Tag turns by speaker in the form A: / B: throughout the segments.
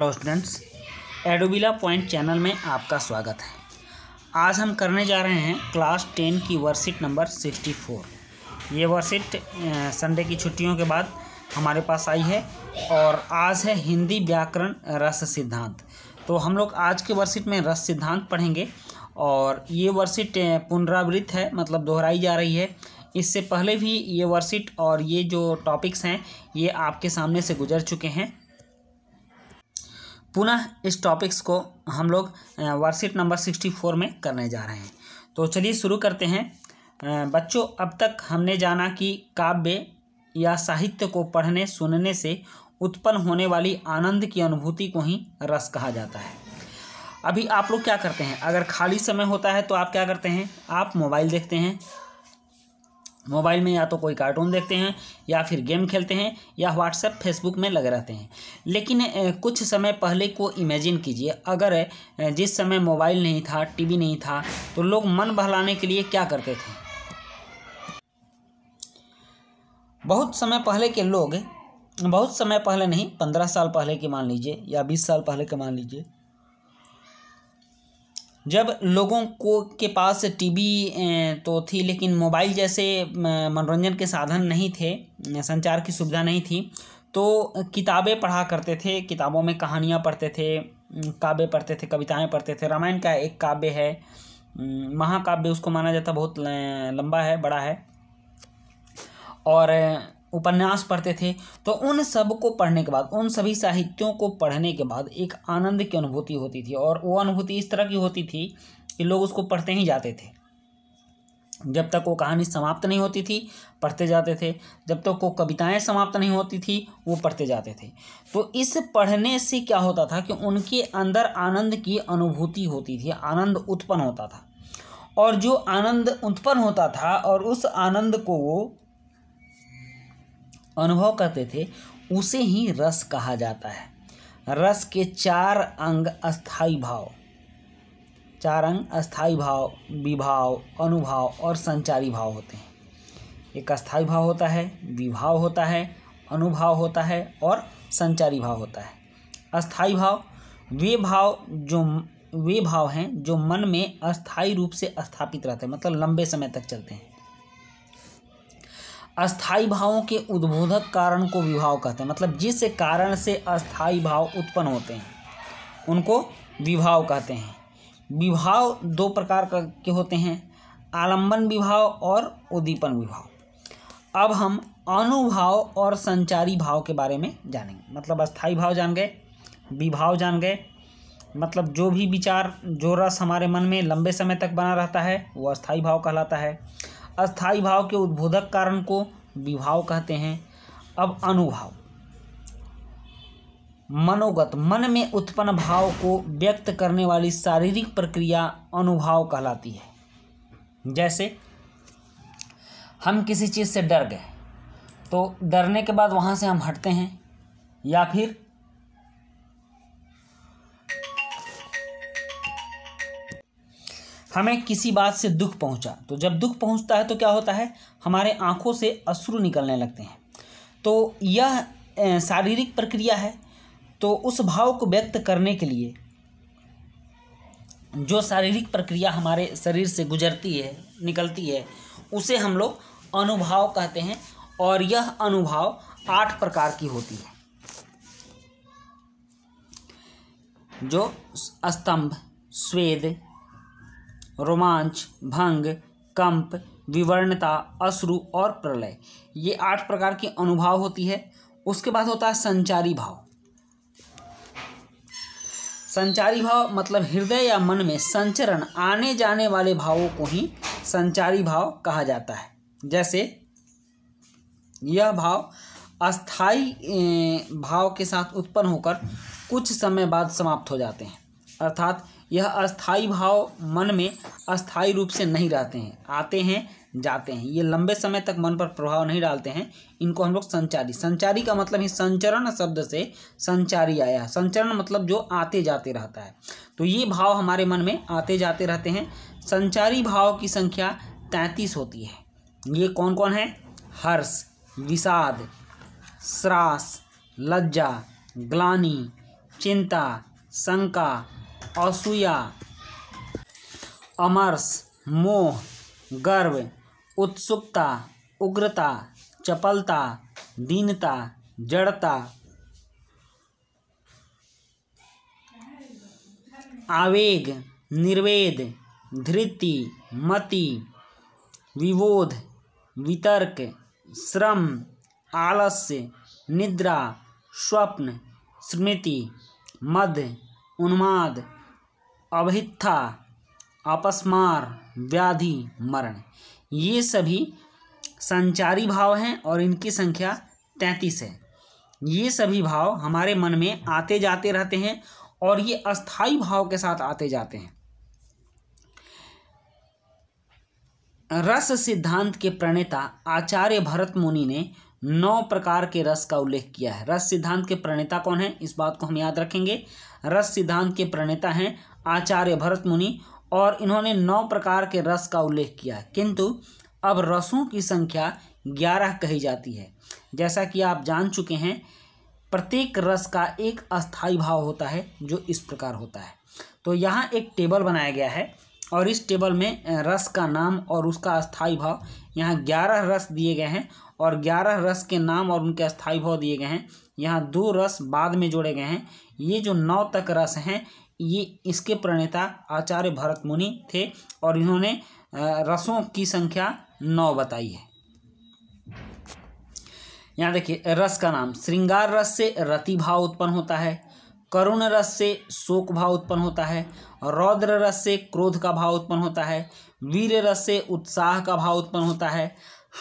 A: hello students एडोबिला point channel में आपका स्वागत है आज हम करने जा रहे हैं क्लास टेन की वर्कशीट नंबर सिक्सटी फोर ये वर्कशीट संडे की छुट्टियों के बाद हमारे पास आई है और आज है हिंदी व्याकरण रस सिद्धांत तो हम लोग आज के वर्कशीट में रस सिद्धांत पढ़ेंगे और ये वर्कशीट पुनरावृत्त है मतलब दोहराई जा रही है इससे पहले भी ये वर्कशीट और ये जो टॉपिक्स हैं ये आपके सामने से गुजर चुके हैं पुनः इस टॉपिक्स को हम लोग वर्कशीट नंबर सिक्सटी फोर में करने जा रहे हैं तो चलिए शुरू करते हैं बच्चों अब तक हमने जाना कि काव्य या साहित्य को पढ़ने सुनने से उत्पन्न होने वाली आनंद की अनुभूति को ही रस कहा जाता है अभी आप लोग क्या करते हैं अगर खाली समय होता है तो आप क्या करते हैं आप मोबाइल देखते हैं मोबाइल में या तो कोई कार्टून देखते हैं या फिर गेम खेलते हैं या व्हाट्सएप फेसबुक में लगे रहते हैं लेकिन कुछ समय पहले को इमेजिन कीजिए अगर जिस समय मोबाइल नहीं था टीवी नहीं था तो लोग मन बहलाने के लिए क्या करते थे बहुत समय पहले के लोग बहुत समय पहले नहीं पंद्रह साल पहले के मान लीजिए या बीस साल पहले के मान लीजिए जब लोगों को के पास टीवी तो थी लेकिन मोबाइल जैसे मनोरंजन के साधन नहीं थे संचार की सुविधा नहीं थी तो किताबें पढ़ा करते थे किताबों में कहानियाँ पढ़ते थे काव्य पढ़ते थे कविताएं पढ़ते थे रामायण का एक काव्य है महाकाव्य उसको माना जाता बहुत लंबा है बड़ा है और उपन्यास पढ़ते थे तो उन सब को पढ़ने के बाद उन सभी साहित्यों को पढ़ने के बाद एक आनंद की अनुभूति होती थी और वो अनुभूति इस तरह की होती थी कि लोग उसको पढ़ते ही जाते थे जब तक वो कहानी समाप्त नहीं होती थी पढ़ते जाते थे जब तक वो कविताएं समाप्त नहीं होती थी वो पढ़ते जाते थे तो इस पढ़ने से क्या होता था कि उनके अंदर आनंद की अनुभूति होती थी आनंद उत्पन्न होता था और जो आनंद उत्पन्न होता था और उस आनंद को वो अनुभव करते थे उसे ही रस कहा जाता है रस के चार अंग अस्थाई भाव चार अंग अस्थाई भाव विभाव अनुभाव और संचारी भाव होते हैं एक अस्थाई भाव होता है विभाव होता है अनुभाव होता है और संचारी भाव होता है अस्थाई भाव वे भाव जो वे भाव हैं जो मन में अस्थाई रूप से स्थापित रहते हैं मतलब लंबे समय तक चलते हैं अस्थाई भावों के उद्बोधक कारण को विभाव कहते हैं मतलब जिस कारण से अस्थाई भाव उत्पन्न होते हैं उनको विभाव कहते हैं विभाव दो प्रकार के होते हैं आलंबन विभाव और उद्दीपन विभाव अब हम अनुभाव और संचारी भाव के बारे में जानेंगे मतलब अस्थाई भाव जान गए विभाव जान गए मतलब जो भी विचार जो रस हमारे मन में लंबे समय तक बना रहता है वो अस्थाई भाव कहलाता है अस्थाई भाव के उद्बोधक कारण को विभाव कहते हैं अब अनुभाव मनोगत मन में उत्पन्न भाव को व्यक्त करने वाली शारीरिक प्रक्रिया अनुभाव कहलाती है जैसे हम किसी चीज़ से डर गए तो डरने के बाद वहाँ से हम हटते हैं या फिर हमें किसी बात से दुख पहुंचा तो जब दुख पहुंचता है तो क्या होता है हमारे आँखों से अश्रु निकलने लगते हैं तो यह शारीरिक प्रक्रिया है तो उस भाव को व्यक्त करने के लिए जो शारीरिक प्रक्रिया हमारे शरीर से गुजरती है निकलती है उसे हम लोग अनुभाव कहते हैं और यह अनुभाव आठ प्रकार की होती है जो स्तंभ स्वेद रोमांच भंग कंप विवर्णता अश्रु और प्रलय ये आठ प्रकार की अनुभाव होती है उसके बाद होता है संचारी भाव संचारी भाव मतलब हृदय या मन में संचरण आने जाने वाले भावों को ही संचारी भाव कहा जाता है जैसे यह भाव अस्थाई भाव के साथ उत्पन्न होकर कुछ समय बाद समाप्त हो जाते हैं अर्थात यह अस्थाई भाव मन में अस्थाई रूप से नहीं रहते हैं आते हैं जाते हैं ये लंबे समय तक मन पर प्रभाव नहीं डालते हैं इनको हम लोग संचारी संचारी का मतलब ही संचरण शब्द से संचारी आया है संचरण मतलब जो आते जाते रहता है तो ये भाव हमारे मन में आते जाते रहते हैं संचारी भाव की संख्या तैंतीस होती है ये कौन कौन है हर्ष विषाद श्रास लज्जा ग्लानी चिंता शंका असूया अमर्श मोह गर्व उत्सुकता उग्रता चपलता दीनता जड़ता आवेग निर्वेद धृति मति विबोध वितर्क श्रम आलस्य निद्रा स्वप्न स्मृति मद उन्माद अभिथा अपस्मार व्याधि मरण ये सभी संचारी भाव हैं और इनकी संख्या तैंतीस है ये सभी भाव हमारे मन में आते जाते रहते हैं और ये अस्थाई भाव के साथ आते जाते हैं रस सिद्धांत के प्रणेता आचार्य भरत मुनि ने नौ प्रकार के रस का उल्लेख किया है रस सिद्धांत के प्रणेता कौन है इस बात को हम याद रखेंगे रस सिद्धांत के प्रणेता हैं आचार्य भरत मुनि और इन्होंने नौ प्रकार के रस का उल्लेख किया है किंतु अब रसों की संख्या ग्यारह कही जाती है जैसा कि आप जान चुके हैं प्रत्येक रस का एक अस्थाई भाव होता है जो इस प्रकार होता है तो यहाँ एक टेबल बनाया गया है और इस टेबल में रस का नाम और उसका अस्थाई भाव यहाँ ग्यारह रस दिए गए हैं और ग्यारह रस के नाम और उनके अस्थाई भाव दिए गए हैं यहाँ दो रस बाद में जोड़े गए हैं ये जो नौ तक रस हैं ये इसके प्रणेता आचार्य भरत मुनि थे और इन्होंने रसों की संख्या नौ बताई है यहाँ देखिए रस का नाम श्रृंगार रस से रति भाव उत्पन्न होता है करुण रस से शोक भाव उत्पन्न होता है रौद्र रस से क्रोध का भाव उत्पन्न होता है वीर रस से उत्साह का भाव उत्पन्न होता है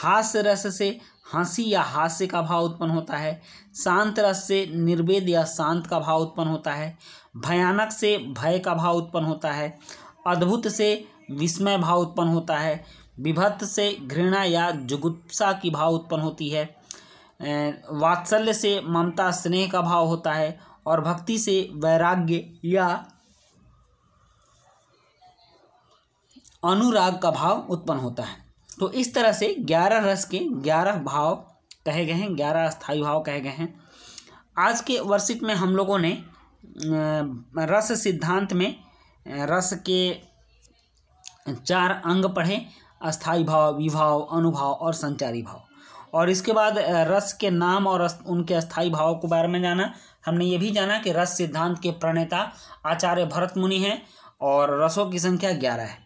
A: हास्य रस से हंसी या हास्य का भाव उत्पन्न होता है शांत रस से निर्वेद या शांत का भाव उत्पन्न होता है भयानक से भय का भाव उत्पन्न होता है अद्भुत से विस्मय भाव उत्पन्न होता है विभत्त से घृणा या जुगुप्सा की भाव उत्पन्न होती है वात्सल्य से ममता स्नेह का भाव होता है और भक्ति से वैराग्य या अनुराग का भाव उत्पन्न होता है तो इस तरह से ग्यारह रस के ग्यारह भाव कहे गए हैं ग्यारह स्थायी भाव कहे गए हैं आज के वर्षित में हम लोगों ने रस सिद्धांत में रस के चार अंग पढ़े अस्थाई भाव विभाव अनुभाव और संचारी भाव और इसके बाद रस के नाम और उनके अस्थाई भावों के बारे में जाना हमने ये भी जाना कि रस सिद्धांत के प्रणेता आचार्य भरत मुनि हैं और रसों की संख्या ग्यारह है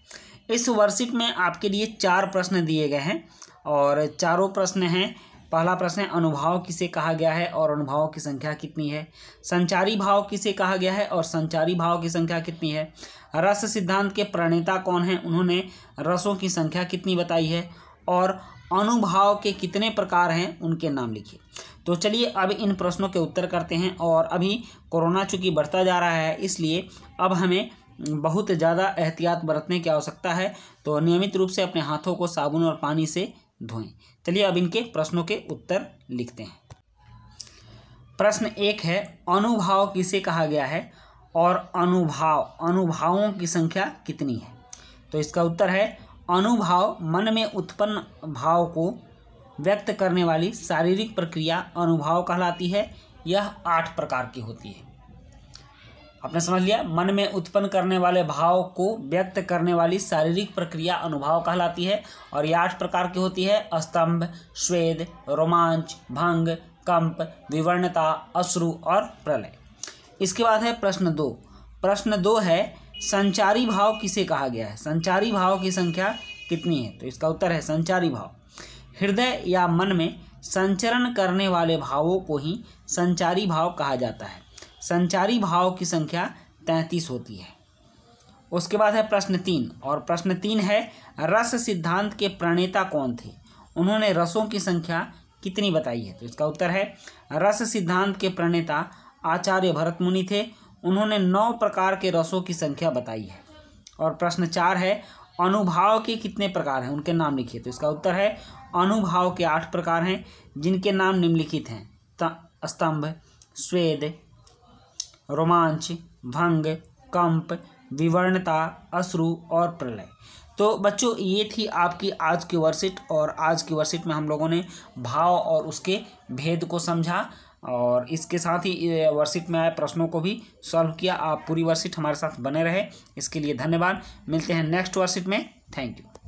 A: इस वर्षिप में आपके लिए चार प्रश्न दिए गए हैं और चारों प्रश्न हैं पहला प्रश्न है अनुभाव किसे कहा गया है और अनुभावों की संख्या कितनी है संचारी भाव किसे कहा गया है और संचारी भाव की संख्या कितनी है रस सिद्धांत के प्रणेता कौन हैं उन्होंने रसों की संख्या कितनी बताई है और अनुभाव के कितने प्रकार हैं उनके नाम लिखिए तो चलिए अब इन प्रश्नों के उत्तर करते हैं और अभी कोरोना चूँकि बढ़ता जा रहा है इसलिए अब हमें बहुत ज़्यादा एहतियात बरतने की आवश्यकता है तो नियमित रूप से अपने हाथों को साबुन और पानी से धोएं चलिए अब इनके प्रश्नों के उत्तर लिखते हैं प्रश्न एक है अनुभाव किसे कहा गया है और अनुभाव अनुभावों की संख्या कितनी है तो इसका उत्तर है अनुभाव मन में उत्पन्न भाव को व्यक्त करने वाली शारीरिक प्रक्रिया अनुभाव कहलाती है यह आठ प्रकार की होती है आपने समझ लिया मन में उत्पन्न करने वाले भाव को व्यक्त करने वाली शारीरिक प्रक्रिया अनुभाव कहलाती है और यह आठ प्रकार की होती है स्तंभ स्वेद रोमांच भंग कंप विवर्णता अश्रु और प्रलय इसके बाद है प्रश्न दो प्रश्न दो है संचारी भाव किसे कहा गया है संचारी भाव की संख्या कितनी है तो इसका उत्तर है संचारी भाव हृदय या मन में संचरण करने वाले भावों को ही संचारी भाव कहा जाता है संचारी भाव की संख्या तैंतीस होती है उसके बाद है प्रश्न तीन और प्रश्न तीन है रस सिद्धांत के प्रणेता कौन थे उन्होंने रसों की संख्या कितनी बताई है तो इसका उत्तर है रस सिद्धांत के प्रणेता आचार्य भरत मुनि थे उन्होंने नौ प्रकार के रसों की संख्या बताई है और प्रश्न चार है अनुभाव के कितने प्रकार हैं उनके नाम लिखिए तो इसका उत्तर है अनुभाव के आठ प्रकार हैं जिनके नाम निम्नलिखित हैं स्तंभ स्वेद रोमांच भंग कंप विवर्णता अश्रु और प्रलय तो बच्चों ये थी आपकी आज की वर्षिट और आज की वर्षिट में हम लोगों ने भाव और उसके भेद को समझा और इसके साथ ही वर्सिट में आए प्रश्नों को भी सॉल्व किया आप पूरी वर्कशीट हमारे साथ बने रहे इसके लिए धन्यवाद मिलते हैं नेक्स्ट वर्सिट में थैंक यू